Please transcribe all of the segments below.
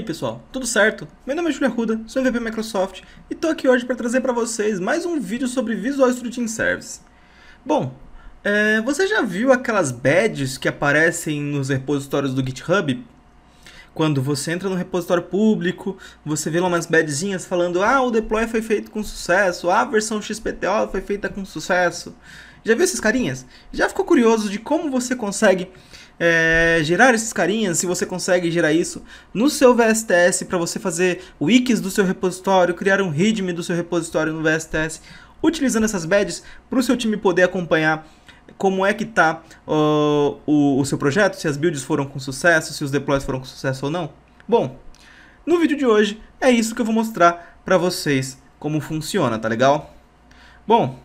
aí, pessoal, tudo certo? Meu nome é Júlio Arruda, sou MVP Microsoft e estou aqui hoje para trazer para vocês mais um vídeo sobre Visual Studio Team Service. Bom, é, você já viu aquelas badges que aparecem nos repositórios do GitHub? Quando você entra no repositório público, você vê lá umas badzinhas falando Ah, o deploy foi feito com sucesso, ah, a versão XPTO foi feita com sucesso. Já viu esses carinhas? Já ficou curioso de como você consegue é, gerar esses carinhas, se você consegue gerar isso no seu VSTS para você fazer wikis do seu repositório, criar um readme do seu repositório no VSTS, utilizando essas badges para o seu time poder acompanhar como é que está uh, o, o seu projeto, se as builds foram com sucesso, se os deploys foram com sucesso ou não. Bom, no vídeo de hoje é isso que eu vou mostrar para vocês como funciona, tá legal? Bom,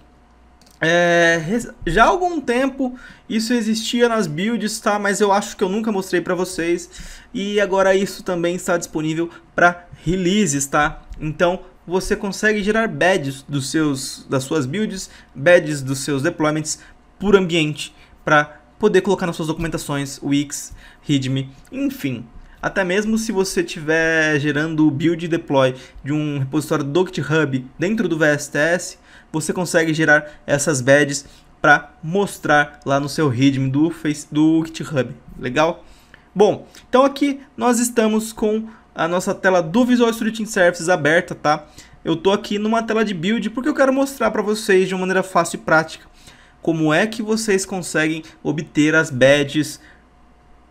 é, já há algum tempo isso existia nas builds, tá? Mas eu acho que eu nunca mostrei para vocês. E agora isso também está disponível para releases, tá? Então você consegue gerar badges dos seus, das suas builds, badges dos seus deployments por ambiente para poder colocar nas suas documentações, Wix, README, enfim até mesmo se você estiver gerando o build e deploy de um repositório do GitHub dentro do VSTS, você consegue gerar essas badges para mostrar lá no seu readme do, do GitHub. Legal? Bom, então aqui nós estamos com a nossa tela do Visual Studio Services aberta, tá? Eu estou aqui numa tela de build porque eu quero mostrar para vocês de uma maneira fácil e prática como é que vocês conseguem obter as badges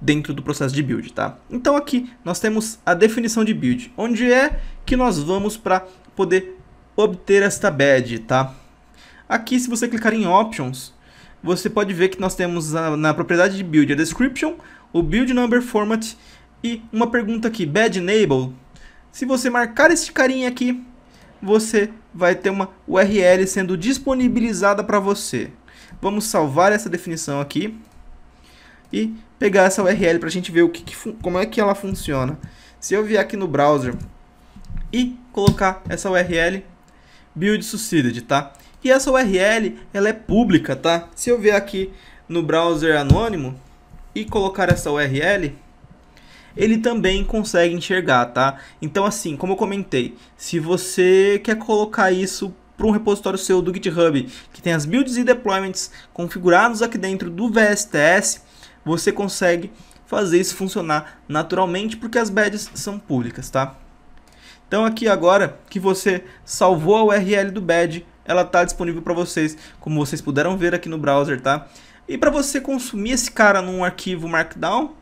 dentro do processo de build, tá? Então aqui nós temos a definição de build, onde é que nós vamos para poder obter esta badge, tá? Aqui se você clicar em options, você pode ver que nós temos a, na propriedade de build a description, o build number format e uma pergunta aqui, bad enable. Se você marcar este carinha aqui, você vai ter uma URL sendo disponibilizada para você. Vamos salvar essa definição aqui e pegar essa URL para a gente ver o que, que como é que ela funciona. Se eu vier aqui no browser e colocar essa URL build succeeded, tá? E essa URL, ela é pública, tá? Se eu vier aqui no browser anônimo e colocar essa URL, ele também consegue enxergar, tá? Então assim, como eu comentei, se você quer colocar isso para um repositório seu do GitHub, que tem as builds e deployments configurados aqui dentro do VSTS, você consegue fazer isso funcionar naturalmente, porque as badges são públicas, tá? Então aqui agora que você salvou a URL do badge, ela está disponível para vocês, como vocês puderam ver aqui no browser, tá? E para você consumir esse cara num arquivo Markdown,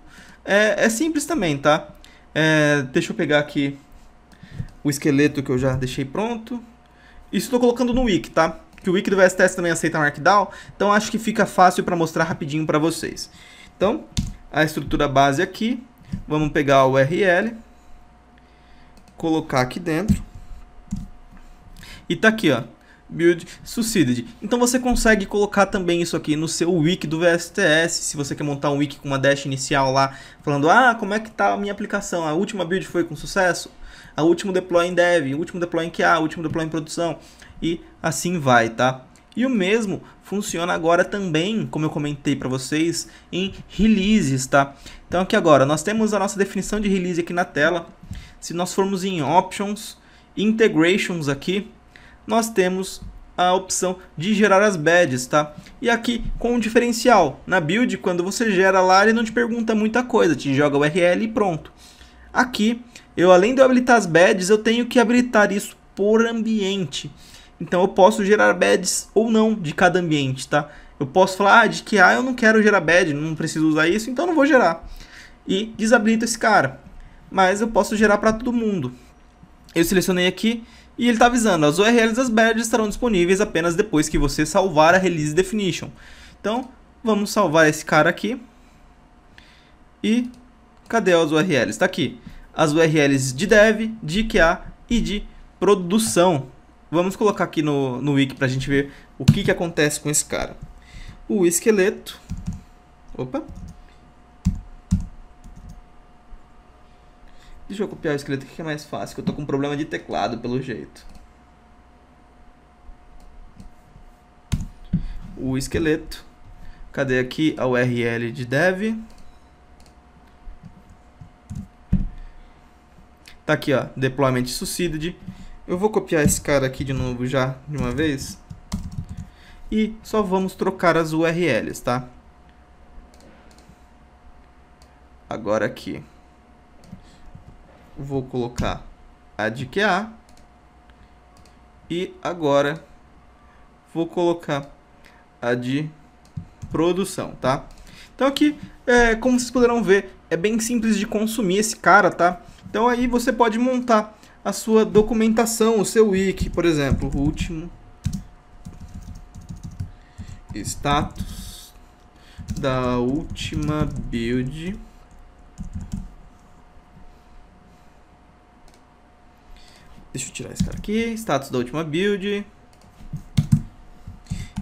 é, é simples também, tá? É, deixa eu pegar aqui o esqueleto que eu já deixei pronto. Isso estou colocando no wiki, tá? Que o wiki do VSTS também aceita Markdown, então acho que fica fácil para mostrar rapidinho para vocês. Então, a estrutura base aqui, vamos pegar a URL, colocar aqui dentro, e tá aqui, ó, build succeeded. Então você consegue colocar também isso aqui no seu wiki do VSTS, se você quer montar um wiki com uma dash inicial lá, falando, ah, como é que tá a minha aplicação, a última build foi com sucesso, a último deploy em dev, o último deploy em QA, o último deploy em produção, e assim vai, tá? E o mesmo funciona agora também, como eu comentei para vocês, em releases, tá? Então aqui agora, nós temos a nossa definição de release aqui na tela. Se nós formos em Options, Integrations aqui, nós temos a opção de gerar as badges, tá? E aqui com um diferencial. Na build, quando você gera lá, ele não te pergunta muita coisa, te joga URL e pronto. Aqui, eu além de eu habilitar as badges, eu tenho que habilitar isso por ambiente. Então eu posso gerar bads ou não de cada ambiente, tá? Eu posso falar ah, de que ah, eu não quero gerar bad, não preciso usar isso, então não vou gerar. E desabilito esse cara. Mas eu posso gerar para todo mundo. Eu selecionei aqui e ele está avisando, as URLs das badges estarão disponíveis apenas depois que você salvar a Release Definition. Então, vamos salvar esse cara aqui. E cadê as URLs? Está aqui. As URLs de dev, de QA e de produção. Vamos colocar aqui no, no wiki pra gente ver o que, que acontece com esse cara. O esqueleto... Opa! Deixa eu copiar o esqueleto que é mais fácil, que eu tô com problema de teclado, pelo jeito. O esqueleto. Cadê aqui a URL de dev? Tá aqui, ó, deployment succeeded. Eu vou copiar esse cara aqui de novo já, de uma vez. E só vamos trocar as URLs, tá? Agora aqui. Vou colocar a de QA E agora vou colocar a de produção, tá? Então aqui, é, como vocês poderão ver, é bem simples de consumir esse cara, tá? Então aí você pode montar a sua documentação, o seu wiki, por exemplo, o último status da última build Deixa eu tirar esse cara aqui, status da última build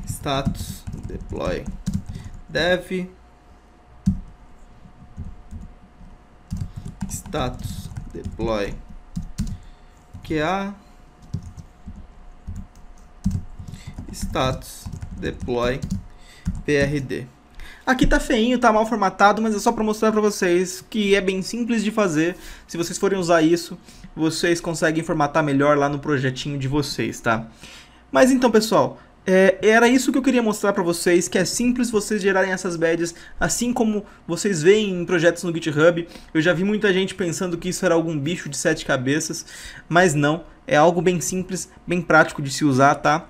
status deploy dev status deploy que é a status deploy prd. Aqui tá feinho, tá mal formatado, mas é só para mostrar para vocês que é bem simples de fazer. Se vocês forem usar isso, vocês conseguem formatar melhor lá no projetinho de vocês, tá? Mas então, pessoal, é, era isso que eu queria mostrar para vocês, que é simples vocês gerarem essas badges, assim como vocês veem em projetos no GitHub. Eu já vi muita gente pensando que isso era algum bicho de sete cabeças, mas não, é algo bem simples, bem prático de se usar, tá?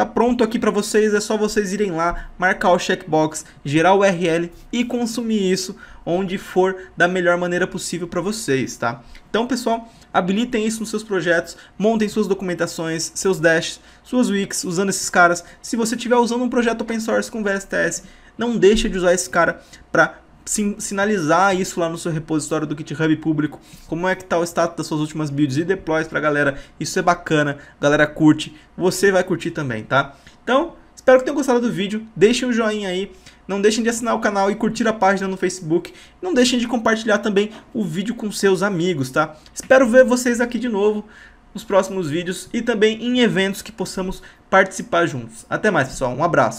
tá pronto aqui para vocês, é só vocês irem lá, marcar o checkbox, gerar o URL e consumir isso onde for da melhor maneira possível para vocês, tá? Então, pessoal, habilitem isso nos seus projetos, montem suas documentações, seus dashs suas wikis, usando esses caras. Se você estiver usando um projeto open source com VSTS, não deixa de usar esse cara para sim, sinalizar isso lá no seu repositório do GitHub público, como é que tá o status das suas últimas builds e deploys pra galera. Isso é bacana, galera curte, você vai curtir também, tá? Então, espero que tenham gostado do vídeo, deixem um joinha aí, não deixem de assinar o canal e curtir a página no Facebook. Não deixem de compartilhar também o vídeo com seus amigos, tá? Espero ver vocês aqui de novo nos próximos vídeos e também em eventos que possamos participar juntos. Até mais, pessoal. Um abraço.